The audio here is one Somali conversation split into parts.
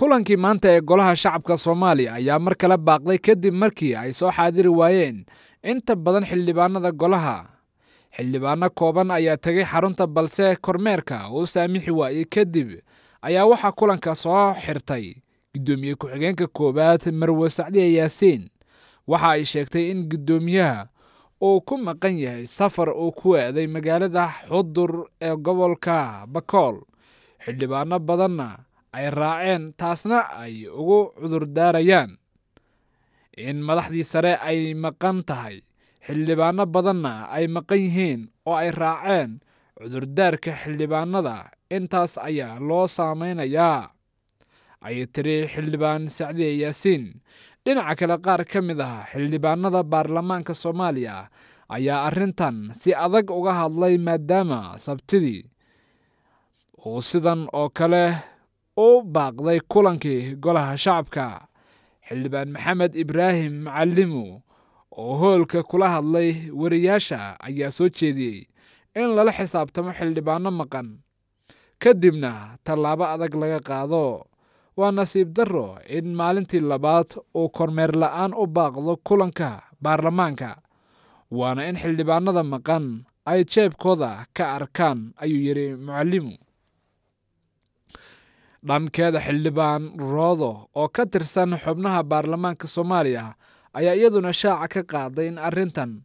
kulankii maanta ee golaha shacabka soomaaliya ayaa mar kale baaqday kadib markii ay soo xaadiri waayeen inta badan xildhibaanada golaha xildhibaano kooban ayaa tegay xarunta balse kormeerka uu saamixi waayey kadib ayaa waxaa kulanka soo xirtay guddoomiye ku-xigeenka koowaad marwe sacdiya yaasiin waxa ay sheegtay in guddoomiyaha uu ku maqan yahay safar uu ku aaday magaalada xudur ee gobolka bakool xildhibaano badanna ay raaceen taasna ay ugu cudurdaarayaan in madaxdii sare ay maqan tahay xildhibaano badanna ay maqan yihiin oo ay raaceen cudurdaarka xildhibaanada intaas ayaa loo saamaynayaa ayay tiri xildhibaan sacdiye yaasiin dhinaca kale qaar ka mid ah xildhibaanada baarlamaanka soomaaliya ayaa arrintan si adag uga hadlay maadaama sabtidii uu sidan oo kale u baaqday kulankii golaha shacabka xildhibaan maxamed ibraahim macallimu oo hoolka kula hadlay wariyaasha ayaa soo jeediyey in lala xisaabtamo xildhibaano maqan kadibna tallaabo adag laga qaado waa nasiib darro in maalintii labaad uu kormeer la'aan u baaqdo kulanka baarlamaanka waana in xildhibaanada maqan ay jeebkooda ka arkaan ayuu yidhi mucallimu dhankeeda xildhibaan roodo oo ka tirsan xubnaha baarlamaanka soomaaliya ayaa iyaduna shaaca ka qaaday in arrintan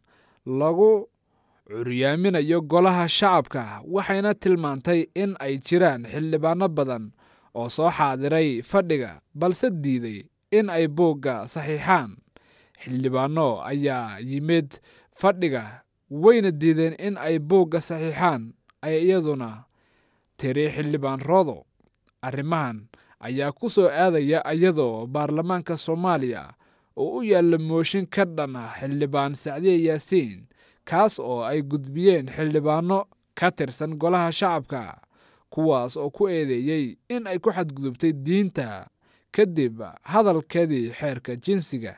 lagu curyaaminayo golaha shacabka waxayna tilmaantay in ay jiraan xildhibaano badan oo soo xaadiray fadhiga balse diiday in ay boogga saxiixaan xildhibaano ayaa yimid fadhiga wayna diideen in ay boogga saxiixaan ay iyaduna tiri xildhibaan roodo arrimahan ayaa ku soo aadaya iyadoo baarlamaanka soomaaliya oo u yaallo mooshin ka dhana ah xildhibaan sacdiye yaasiin kaas oo ay gudbiyeen xildhibaano ka tirsan golaha shacabka kuwaas oo ku eedeeyey in ay ku xadgudubtay diinta kadib hadalkeedii xeerka jinsiga